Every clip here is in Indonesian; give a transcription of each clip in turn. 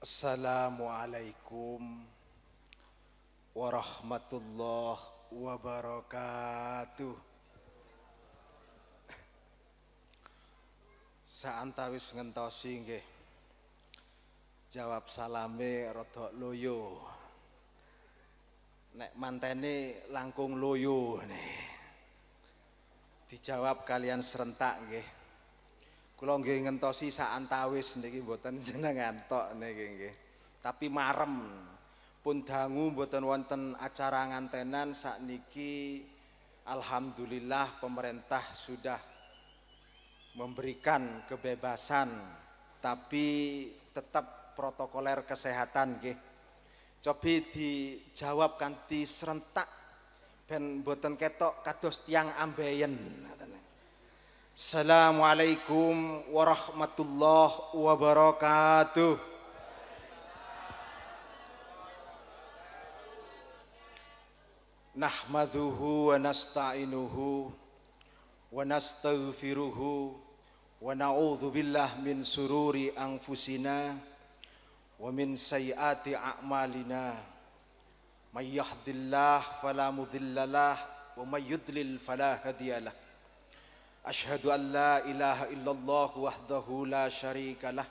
Assalamualaikum warahmatullahi wabarakatuh. Saantawis ngentosi nggih. Jawab salame rada loyo. Nek mantene langkung loyo nih. Dijawab kalian serentak nggih. Kula nggih ngentosi sak antawis niki mboten jenengan tok niki nggih. Tapi marem pun dangu mboten wonten acara ngantenan niki alhamdulillah pemerintah sudah memberikan kebebasan tapi tetap protokoler kesehatan nggih. Cobi dijawab kanti serentak ben buatan ketok kados tiang ambeyen. Assalamualaikum warahmatullahi wabarakatuh. Nahmaduhu wa nasta'inuhu wa nastaghfiruhu wa na'udzu billah min sururi anfusina wa min sayyiati a'malina may yahdillah fala mudhillalah wa may yudlil fala hadiyalah أشهد أن لا إله إلا الله وحده لا شريك له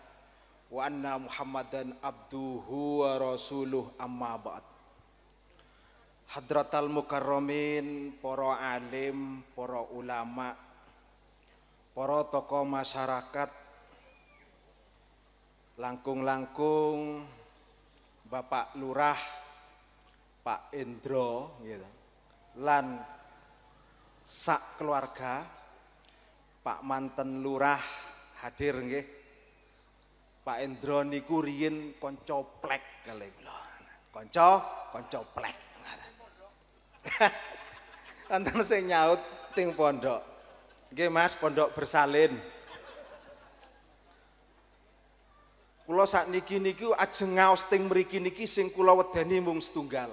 وأن محمدا عبده ورسوله أما بعد Hadratal Mukarromin, para alim, para ulama, para tokoh masyarakat, langkung-langkung, Bapak Lurah, Pak Indro, gitu, lan sak keluarga Pak manten lurah hadir nggih. Pak Endro niku riyin kanca plek kale kula. Kanca kanca plek. Anten sing nyaut ting pondok. Nggih Mas, pondok bersalin. Kula sakniki niku ajeng ngaos ting mriki niki sing kula wedeni mung setunggal.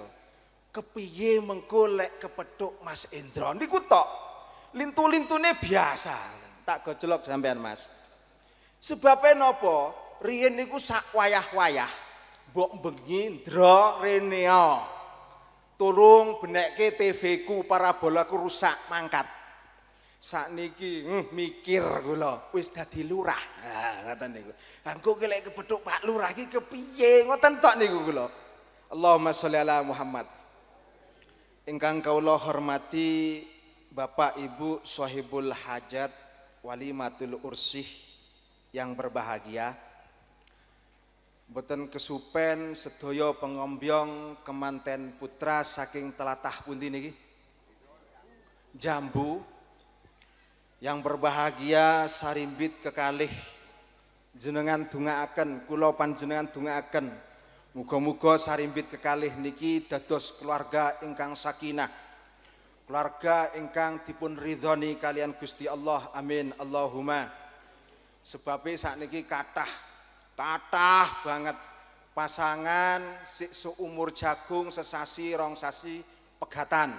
Kepiye mengko lek kepethuk Mas Endro niku tok lintu-lintune biasa. Tak gojlok sampean, Mas. Sebabe napa? Riyen niku sak wayah-wayah mbok bengi ndra reneo. Ya. Tolong benekke TV ku parabolaku rusak mangkat. sakniki hmm, mikir kula wis dadi lurah. Nah, ngoten niku. Engko kelek kepethuk Pak Lurah iki kepiye? Ngoten tok niku kula. Allahumma sholli ala Muhammad. Ingkang kawula hormati Bapak Ibu Sohibul Hajat Walimatul Ursih yang berbahagia Beten kesupen sedoyo pengombyong kemanten putra saking telatah pundi niki Jambu yang berbahagia sarimbit kekalih jenengan akan kula panjenengan akan muga-muga sarimbit kekalih niki dados keluarga ingkang sakinah keluarga ingkang tipun ridhoni kalian Gusti Allah amin Allahumma sebab e niki kathah kathah banget pasangan si seumur jagung sesasi rong sasi pegatan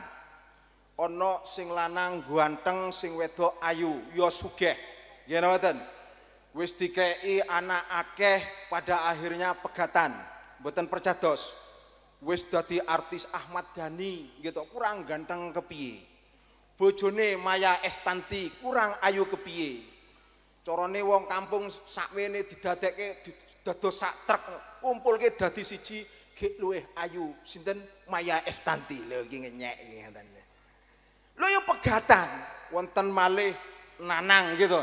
ono sing lanang guanteng sing wedok ayu yosuke ya sugih nggih wis dikei anak akeh pada akhirnya pegatan mboten percados wis dadi artis Ahmad Dhani gitu kurang ganteng kepiye bojone Maya Estanti kurang ayu kepiye corone wong kampung sakwene didadekke dados sak trek kumpulke dadi siji gek luweh ayu sinten Maya Estanti lho iki ngenyek ngoten lho yo pegatan wonten malih nanang gitu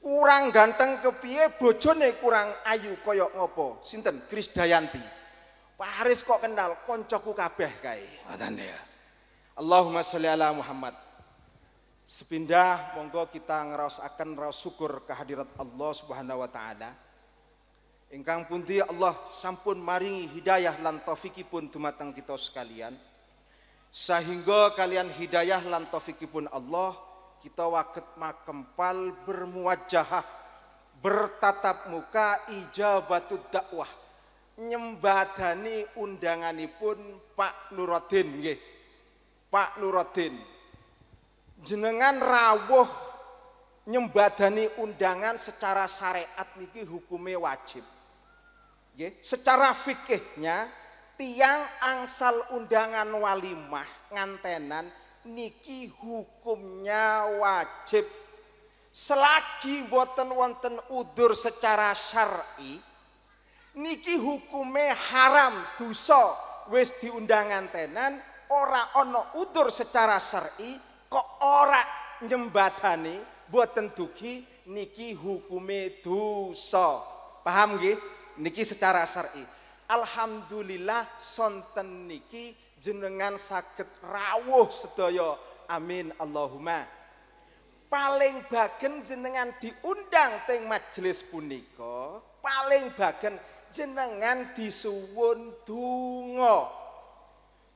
kurang ganteng kepiye bojone kurang ayu koyok ngopo sinten Krisdayanti Paris kok kenal koncoku kabeh kai. Ngoten ya. Allahumma sholli ala Muhammad. Sepindah monggo kita akan rasa syukur kehadirat Allah Subhanahu wa taala. Ingkang pundi Allah sampun maringi hidayah lan taufikipun dumateng kita sekalian. Sehingga kalian hidayah lan pun Allah kita waket makempal bermuajahah bertatap muka ijabatud dakwah nyembadani undanganipun Pak Nuruddin nggih. Pak Nuruddin. Jenengan rawuh nyembadani undangan secara syariat niki hukumnya wajib. Nggih, secara fikihnya tiang angsal undangan walimah ngantenan niki hukumnya wajib. Selagi boten wonten udur secara syar'i, niki hukume haram dosa wis diundangan tenan ora ono udur secara syar'i kok ora nyembadani buat tentuki niki hukume dosa paham gih niki secara syar'i alhamdulillah sonten niki jenengan sakit rawuh sedaya amin Allahumma paling bagen jenengan diundang teng majelis punika paling bagen jenengan disuwun donga.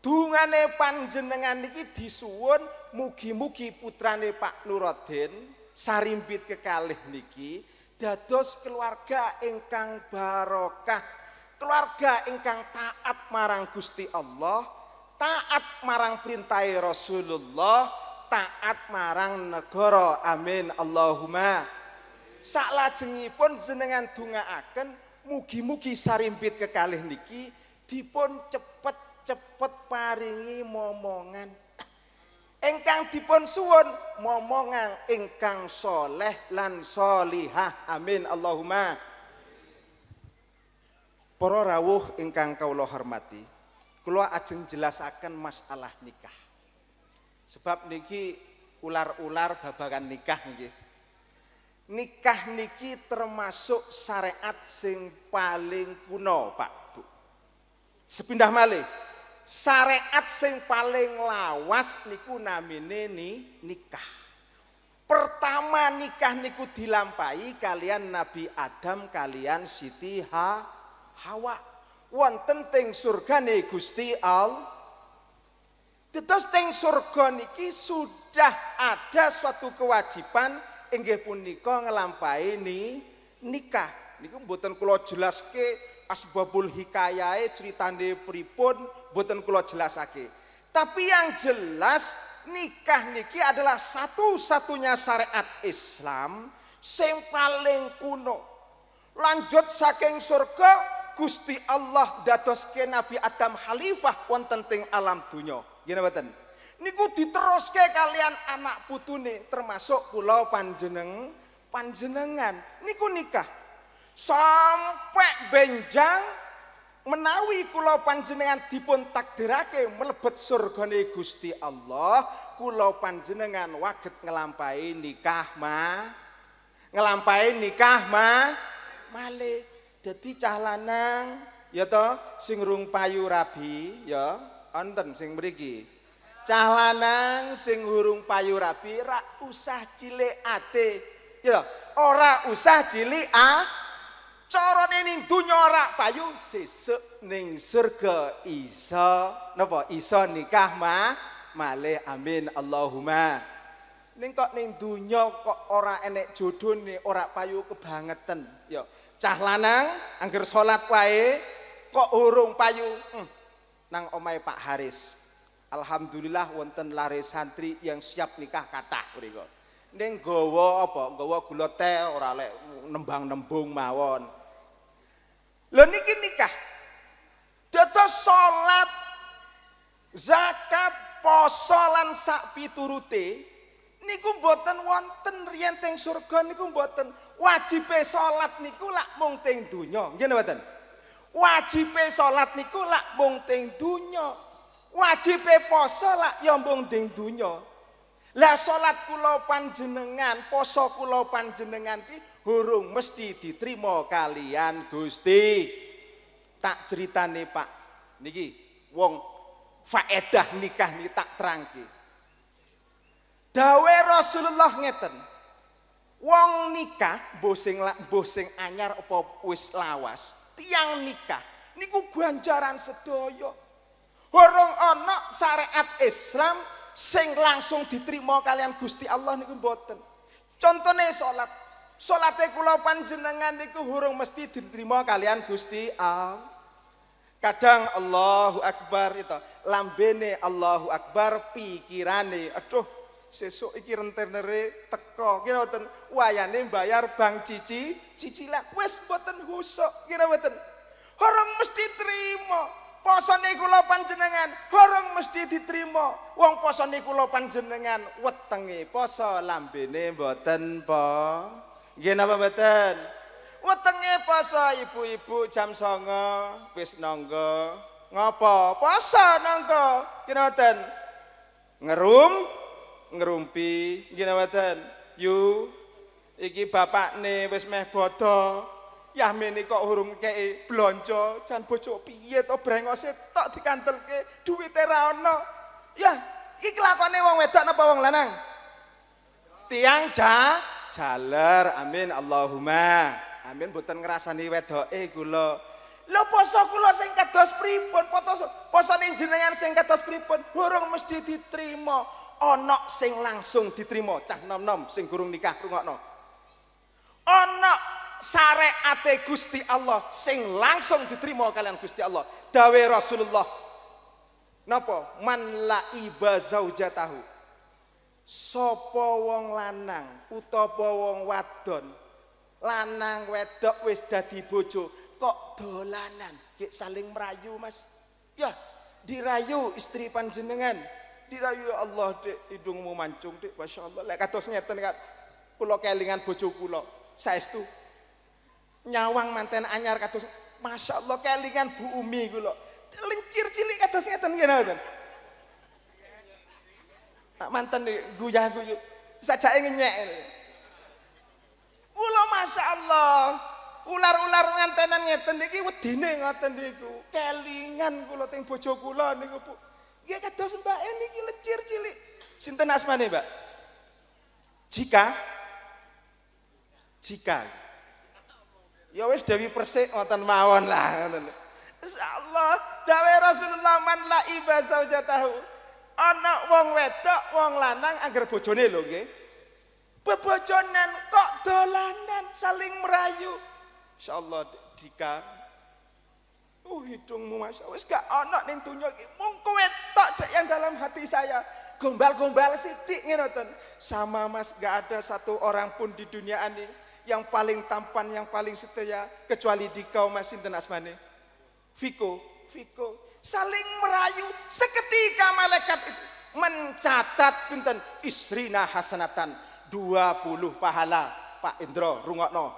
Dungane panjenengan niki disuwun mugi-mugi putrane Pak Nuroden sarimbit kekalih niki dados keluarga ingkang barokah, keluarga ingkang taat marang Gusti Allah, taat marang perintah Rasulullah, taat marang negara. Amin. Allahumma. Salah pun jenengan akan. Mugi-mugi sarimpit kekalih niki dipun cepet-cepet paringi momongan. Engkang dipun suwun momongan engkang soleh lan solihah. Amin Allahumma. Para rawuh ingkang kawula hormati, kula ajeng jelasaken masalah nikah. Sebab niki ular-ular babakan nikah nggih nikah niki termasuk syariat sing paling kuno, Pak Bu. Sepindah malih, syariat sing paling lawas niku namine ni nikah. Pertama nikah niku dilampai kalian Nabi Adam kalian Siti ha, Hawa. Wonten teng nih Gusti al Tetos teng surga niki sudah ada suatu kewajiban inggih punika ngelampai ini nikah. Niku mboten kula jelaske asbabul hikayae critane pripun mboten kula jelasake. Tapi yang jelas nikah niki adalah satu-satunya syariat Islam sing paling kuno. Lanjut saking surga Gusti Allah ke Nabi Adam khalifah wonten teng alam dunya. Gimana mboten? niku diteruske kalian anak putune termasuk pulau panjeneng panjenengan niku nikah sampai benjang menawi Pulau panjenengan dipun takdirake melebet surgane Gusti Allah Pulau panjenengan waget ngelampai nikah ma ngelampai nikah ma male jadi cah lanang ya toh sing rung payu rabi ya anten sing beriki Cah lanang sing hurung payu rabi ra usah cilik ate. Ya ora usah cilik a. Carane ning donya ora payu sesuk ning surga iso napa iso nikah mah malih amin Allahumma. Ning kok ning donya kok ora enek jodhone ora payu kebangetan ya. Cah lanang angger salat wae kok urung payu hmm. nang omahe Pak Haris Alhamdulillah wonten lare santri yang siap nikah kathah mriku. Ning gawa apa? Gowo gula teh ora lek nembang-nembung mawon. Lho niki nikah. Dados salat, zakat, poso lan sak piturute niku mboten wonten riyen teng surga niku mboten. Wajibe salat niku lak mung teng donya. Nggih mboten? Wajibe salat niku lak mung teng donya. Wajib poso lak yombong ding dunyo lah salat kula panjenengan poso kula panjenengan ki hurung mesti diterima kalian Gusti tak cerita nih Pak niki wong faedah nikah ni tak terangki. dawe Rasulullah ngeten Wong nikah bosing bosing anyar opo wis lawas, tiang nikah niku ganjaran sedoyo. Horong ono syariat Islam sing langsung diterima kalian Gusti Allah niku mboten. Contone salat. Salate kula panjenengan niku horong mesti diterima kalian Gusti Allah. Kadang Allahu Akbar itu lambene Allahu Akbar pikirane aduh sesuk iki rentenere teko kira mboten wayane bayar bank cici cicilan wis mboten husuk kira mboten orang mesti terima Poso niku lho panjenengan gorong mesti diterima. Wong poso niku lho panjenengan wetenge poso lambene mboten po. Nggih napa mboten? Wetenge poso ibu-ibu jam songo, wis nonggo. Ngapa? Poso nangga. Nggih mboten? Ngerum ngerumpi nggih mboten? Yu iki nih wis meh bodoh. Yah menika urung kei blonjo jan bojo piye to brengose tok dikantelke duwite ra ono. Yah iki kelakone wong wedok napa wong lanang? Tiang ja jaler. Amin Allahumma. Amin mboten ngrasani wedoke kula. Lho poso kula sing kados pripun? Poso posone jenengan sing kados pripun? Urung mesti diterima. Ana sing langsung diterima cah nom-nom sing gurung nikah rungokno. Ana Sare ate Gusti Allah sing langsung diterima kalian Gusti Allah. Dawe Rasulullah. Napa? Man la iba zaujatahu. Sapa wong lanang utawa wong wadon lanang wedok wis dadi bojo kok dolanan Kik saling merayu Mas. Ya, dirayu istri panjenengan. Dirayu ya Allah, Dek, hidungmu mancung, Dek. Masya Allah. Lek kados pulau kat kelingan bojo kula. Saestu nyawang manten anyar kados Masya Allah kelingan Bu Umi gulo lencir cilik kados ngeten nggih ngoten. Tak manten guya guyu. ingin nyel, ulo Masya Allah. Ular-ular ngantenan ngeten iki wedine ngoten niku. Kelingan kula ting bojo kula niku Bu. kata sembah ini gila lincir cilik. Sinten asmane, Mbak? Jika jika Ya wis Dewi Persik wonten mawon lah ngoten. Insyaallah dawe Rasulullah man la iba tahu, Ana wong wedok, wong lanang anggar bojone lho nggih. Bebojonan kok dolanan saling merayu. Insyaallah dika Oh hidungmu masya Allah, gak ana ning donya iki mung kowe tok yang dalam hati saya gombal-gombal sidik ngono Sama Mas gak ada satu orang pun di dunia ini yang paling tampan, yang paling setia, kecuali dikau mas Sinten Asmane. Fiko, Fiko, saling merayu seketika malaikat itu mencatat pinten isrina hasanatan 20 pahala Pak Indro rungokno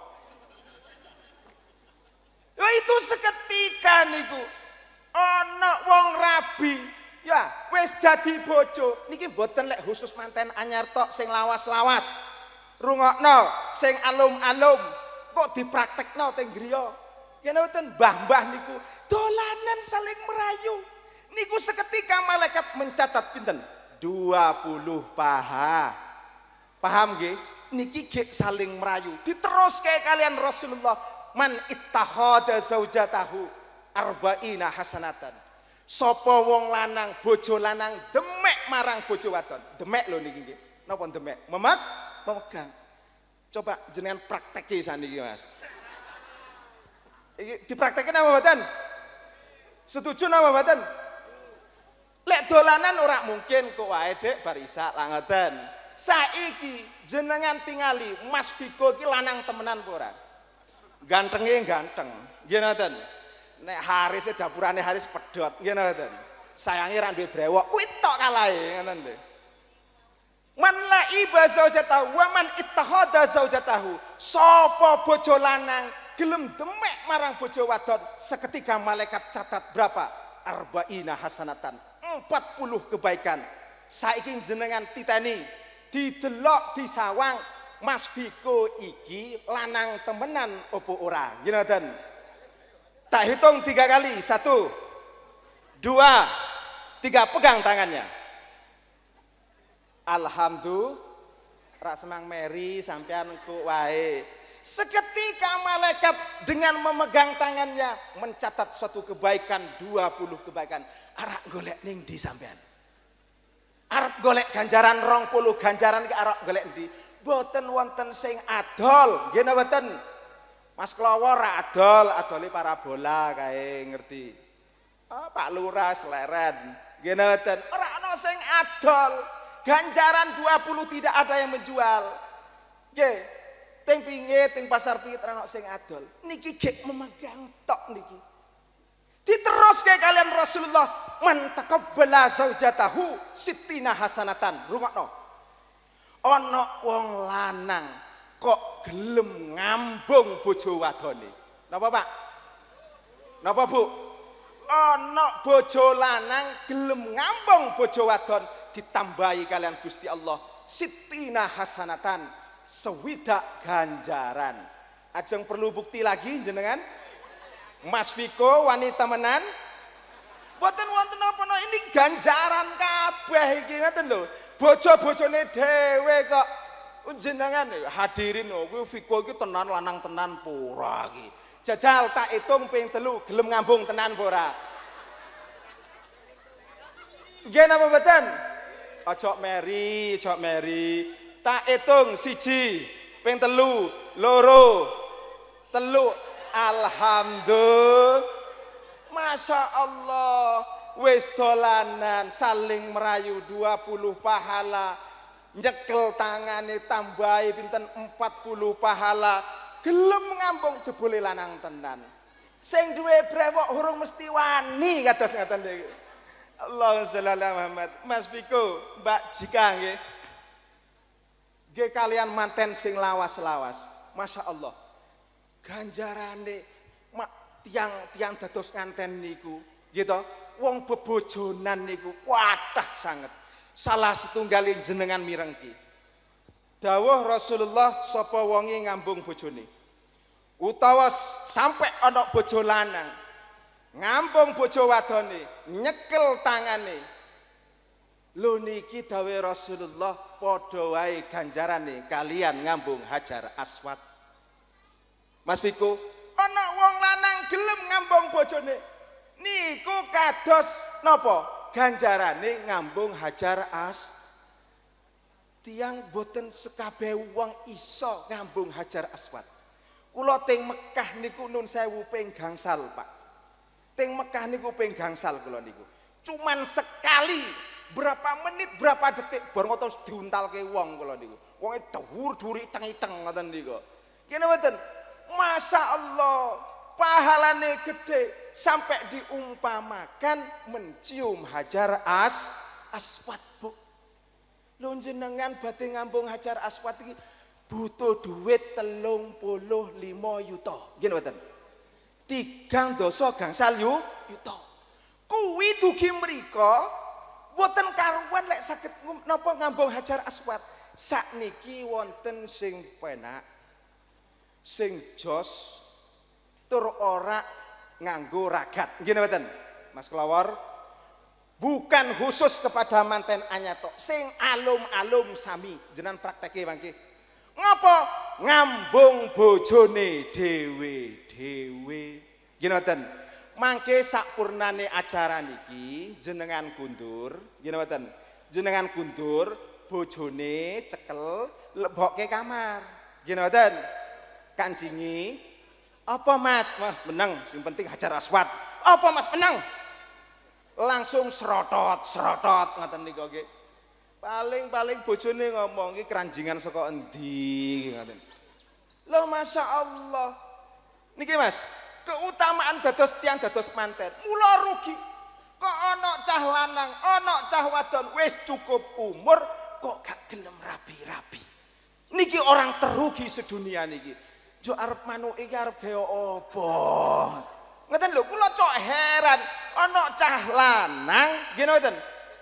ya itu seketika niku ana wong rabi ya wis dadi bojo niki mboten lek khusus manten anyar tok sing lawas-lawas Rungok rungokno sing alum-alum kok dipraktekno teng griya kene wonten mbah-mbah niku dolanan saling merayu niku seketika malaikat mencatat pinter, dua puluh paha paham nggih niki gek saling merayu diterus kayak kalian Rasulullah man ittahada zaujatahu arba'ina hasanatan sapa wong lanang bojo lanang demek marang bojo wadon demek lho niki nggih napa demek memak pemegang. Coba jenengan praktekin sandi Mas. di dipraktekin apa badan? Setuju nama badan? Lek dolanan ora mungkin kok wae Dek barisa lah Saiki jenengan tingali Mas Biko iki lanang temenan pura. Ganteng Gantenge ganteng. Nggih ngoten. Nek Haris dapurane Haris pedot, nggih ngoten. Sayange ra duwe brewok, kuwi tok kalahe ngoten lho. Man laiba zaujatahu wa man ittakhadha zaujatahu. Sopo bojo lanang gelem demek marang bojo wadon seketika malaikat catat berapa? Arba'ina hasanatan. 40 kebaikan. Saiki jenengan titeni didelok sawang Mas Biko iki lanang temenan opo ora? Jinadan. Tak hitung tiga kali. Satu, dua, tiga. Pegang tangannya. Alhamdulillah. Rak semang Mary sampean ku wae. Seketika malaikat dengan memegang tangannya mencatat suatu kebaikan 20 kebaikan. Arak golek ning di sampean. Arab golek ganjaran rong puluh ganjaran ke Arab golek di. Boten wonten sing adol. Gini boten. Mas Klawor adol. Adoli parabola kaya ngerti. Oh, Pak Lurah seleren. Gini boten. Orang no sing adol ganjaran 20 tidak ada yang menjual. Nggih. Teng pinggir, teng pasar pinggir ana sing adol. Niki gek memegang tok niki. Diterus kayak kalian Rasulullah man taqabbala zaujatahu sitina hasanatan. Rungokno. Ana wong lanang kok gelem ngambung bojo wadone. Napa, Pak? Napa, Bu? Ana bojo lanang gelem ngambung bojo wadon ditambahi kalian Gusti Allah sitina hasanatan sewidak ganjaran ajeng perlu bukti lagi jenengan Mas Viko wanita menan boten wonten apa ini ganjaran kabeh iki ngoten lho bojo-bojone dhewe kok jenengan hadirin oh, kuwi Viko iki tenan lanang tenan pura iki jajal tak hitung ping telu gelem ngambung tenan pura Gena apa betan? ojo Mary, ojo Mary, tak hitung siji ping telu loro telu alhamdulillah Masya Allah wis dolanan saling merayu dua puluh pahala nyekel tangane tambahi pinten puluh pahala gelem ngampung jebule lanang tenan sing duwe brewok hurung mesti wani kados ngaten dia. Allahumma sholli ala Muhammad. Mas Piko, Mbak Jika nggih. Nggih kalian manten sing lawas-lawas. Masya Allah. Ganjarane mak tiang-tiang dados nganten niku, gitu. Wong bebojonan niku wadah sangat. Salah setunggalin jenengan mirengki, ki. Dawuh Rasulullah sapa wonge ngambung bojone. Utawa sampai anak bojo lanang ngampung bojo wadoni, nyekel tangane lho niki dawe Rasulullah padha wae ganjarane kalian ngambung Hajar Aswad Mas Viko ana wong lanang gelem ngambung bojone niku kados napa ganjarane ngambung Hajar As tiang boten sekabeh wong iso ngambung Hajar Aswad kula teng Mekah niku nun sewu ping Pak Teng Mekah niku ping gangsal kula niku. Cuman sekali berapa menit berapa detik baru ngoten diuntalke wong kula niku. Wonge dhuwur-dhuwur iteng teng ngoten niku. Kene mboten. Masya Allah, pahalane gede sampai diumpamakan mencium hajar as aswat bu. Lo jenengan batin ngambung hajar aswat ini butuh duit telung puluh limo yuto. Gini betul tigang dosa gangsal yu itu kuwi dugi mereka buatan karuan lek sakit nopo ngambung hajar aswat niki wonten sing penak sing jos tur ora nganggo ragat gini mboten Mas kelawar bukan khusus kepada manten anyato sing alum-alum sami Jenan prakteknya bangki, ngopo ngambung bojone dewe dewe, Nggih ngoten. Mangke sakurnane acara niki jenengan kundur, nggih Jenengan kundur bojone cekel lebokke kamar. Nggih ngoten. Kancingi apa Mas? Mas menang, sing penting hajar aswat. Apa Mas menang? Langsung serotot, serotot ngoten niku nggih. Paling-paling bojone ngomong iki keranjingan saka endi ngoten. Loh Masya Allah. Niki mas, keutamaan dados tiang dados manten. Mula rugi. Kok onok cah lanang, onok cah wadon, wis cukup umur, kok gak gelem rapi-rapi Niki orang terugi sedunia niki. Jo arep manu iki arep gaya apa? Ngeten lho, kula cok heran, onok cah lanang, nggih ngoten.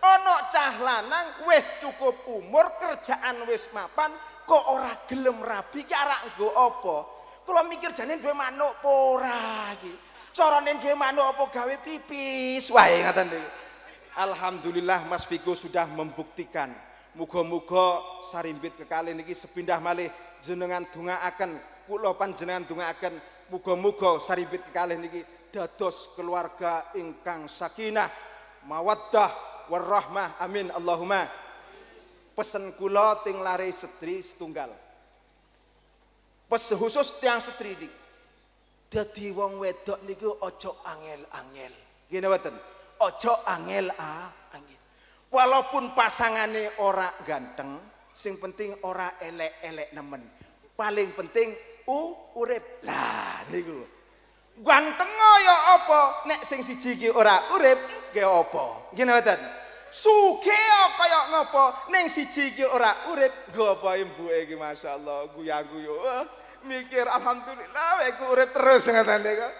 Ana cah lanang wis cukup umur, kerjaan wis mapan, kok ora gelem rabi ki arak nggo apa? Kula mikir jane duwe manuk apa ora iki. Carane duwe manuk apa gawe pipis wae ngaten niku. Alhamdulillah Mas Viko sudah membuktikan. Muga-muga sarimbit kekali niki sepindah malih jenengan dungaaken kula panjenengan dungaaken Muga-muga sarimbit kekali niki dados keluarga ingkang sakinah, mawaddah warahmah. Amin Allahumma Pesen kula ting lari sedri setunggal. Pes khusus tiang setri di, Jadi wong wedok niku ojo angel-angel. Gini weten. Ojo angel a angel. Walaupun pasangane ora ganteng, sing penting ora elek-elek nemen. Paling penting u urep Lah niku. Ganteng ya apa nek sing si ciki ora urep ge apa? Gini weten suke kaya ngopo neng siji iki ora urip nggo apa mbuke iki masyaallah guyu-guyu eh, mikir alhamdulillah aku urip terus ngatane kok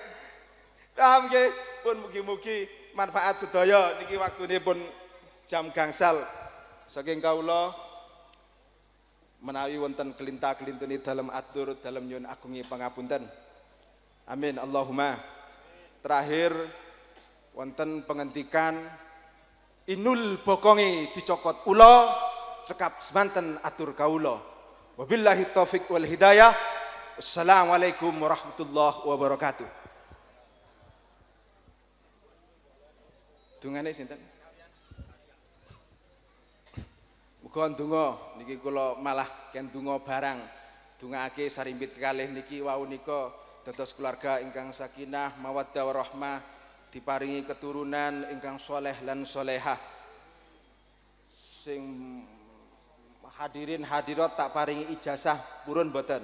paham ke pun mugi-mugi manfaat sedaya niki waktune pun jam gangsal saking kawula menawi wonten kelintah-kelintune dalam atur dalam nyun agungi pangapunten amin Allahumma terakhir wonten pengentikan inul bokongi dicokot ulo cekap semanten atur kaulo wabillahi taufik wal hidayah assalamualaikum warahmatullahi wabarakatuh dungane sinten muga ndonga niki kula malah ken donga barang dungake sarimbit kalih niki wau nika dados keluarga ingkang sakinah mawaddah warahmah diparingi keturunan ingkang soleh lan soleha, sing hadirin hadirat tak paringi ijazah burun boten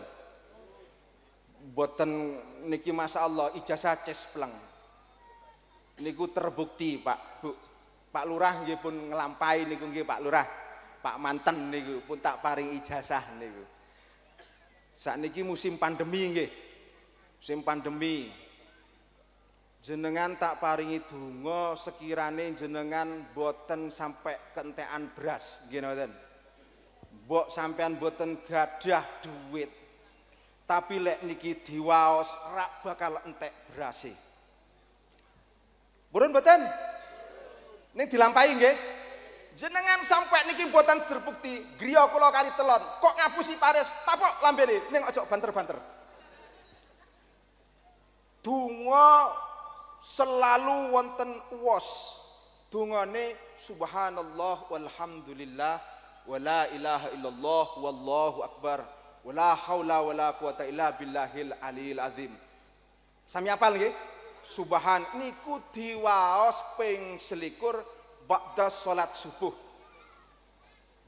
boten niki masa Allah ijazah cespleng niku terbukti Pak Bu Pak Lurah nggih pun ngelampai niku nggih Pak Lurah Pak Manten niku pun tak paringi ijazah niku saat niki musim pandemi nggih musim pandemi jenengan tak paringi dungo sekirane jenengan boten sampai kentean beras gini mboten mbok sampean boten gadah duit tapi lek niki diwaos rak bakal entek berasi burun boten ini dilampahi nggih jenengan sampai niki boten terbukti griya kula kali telon kok ngapusi pares tapok lambene ning ojo banter-banter dungo selalu wonten uwas dungane subhanallah walhamdulillah wala ilaha illallah wallahu akbar wala haula wala quwata illa billahil alil azim sami apal nggih subhan niku diwaos ping selikur ba'da salat subuh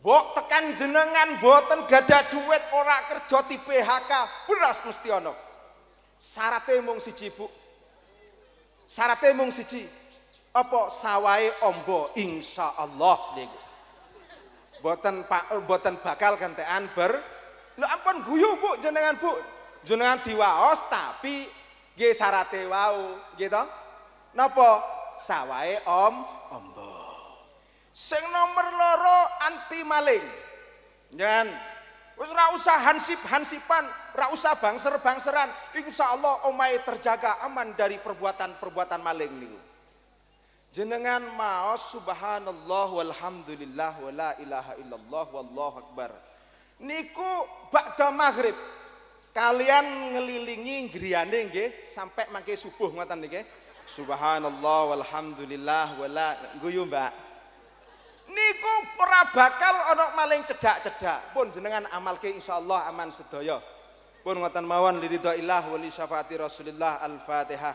Bok tekan jenengan boten gada duit ora kerja di PHK beras mesti ana syaratnya mung siji bu Syaratnya mung siji. Apa sawai ombo insya Allah niku. Boten pak eh, boten bakal kentean ber. Lo ampun guyu Bu jenengan Bu. Jenengan diwaos tapi nggih syarate wau, gitu. to? Napa sawahe om ombo. Sing nomor loro anti maling. jangan. Wis ora usah hansip-hansipan, ora usah bangser-bangseran. Insyaallah omahe terjaga aman dari perbuatan-perbuatan maling niku. Jenengan maos subhanallah walhamdulillah wala ilaha illallah wallahu akbar. Niku ba'da maghrib kalian ngelilingi griyane nggih sampai mangke subuh ngoten niki. Subhanallah walhamdulillah wala guyu Mbak niku ora bakal ana maling cedak-cedak pun jenengan amalke insyaallah aman sedaya pun ngoten mawon liridhoillah wa li syafaati rasulillah al-fatihah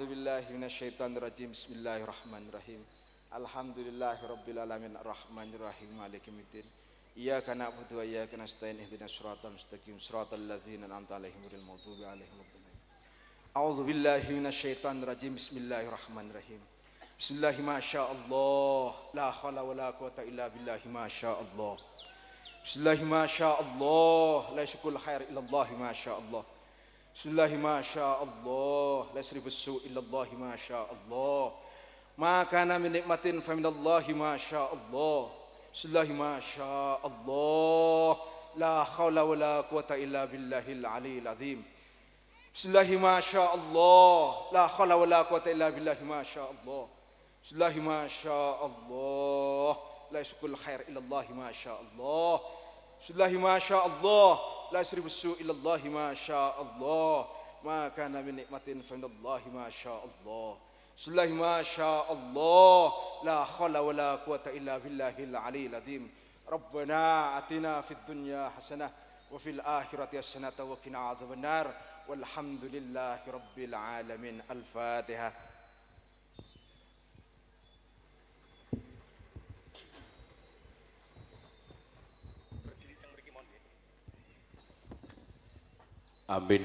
billahi minasyaitonir rajim bismillahirrahmanirrahim alhamdulillahirabbil alamin rahim maliki yaumiddin iyyaka na'budu wa iyyaka nasta'in ihdinash siratal mustaqim siratal ladzina an'amta alaihim ghairil maghdubi alaihim waladdallin billahi minasyaitonir rajim bismillahirrahmanirrahim بسم الله ما شاء الله لا حول ولا قوة إلا بالله ما شاء الله بسم الله ما شاء الله لا يشكو الخير إلا الله ما شاء الله بسم الله ما شاء الله لا يصرف السوء إلا الله ما شاء الله ما كان من نعمة فمن الله ما شاء الله بسم الله ما شاء الله لا حول ولا قوة إلا بالله العلي العظيم بسم الله ما شاء الله لا حول ولا قوة إلا بالله ما شاء الله الله ما شاء الله لا كل خير إلا الله ما شاء الله بسم الله ما شاء الله لا يسرف السوء إلا الله ما شاء الله ما كان من نعمة فمن الله ما شاء الله بسم الله ما شاء الله لا حول ولا قوة إلا بالله العلي العظيم ربنا آتنا في الدنيا حسنة وفي الآخرة حسنة وقنا عذاب النار والحمد لله رب العالمين الفاتحة Amin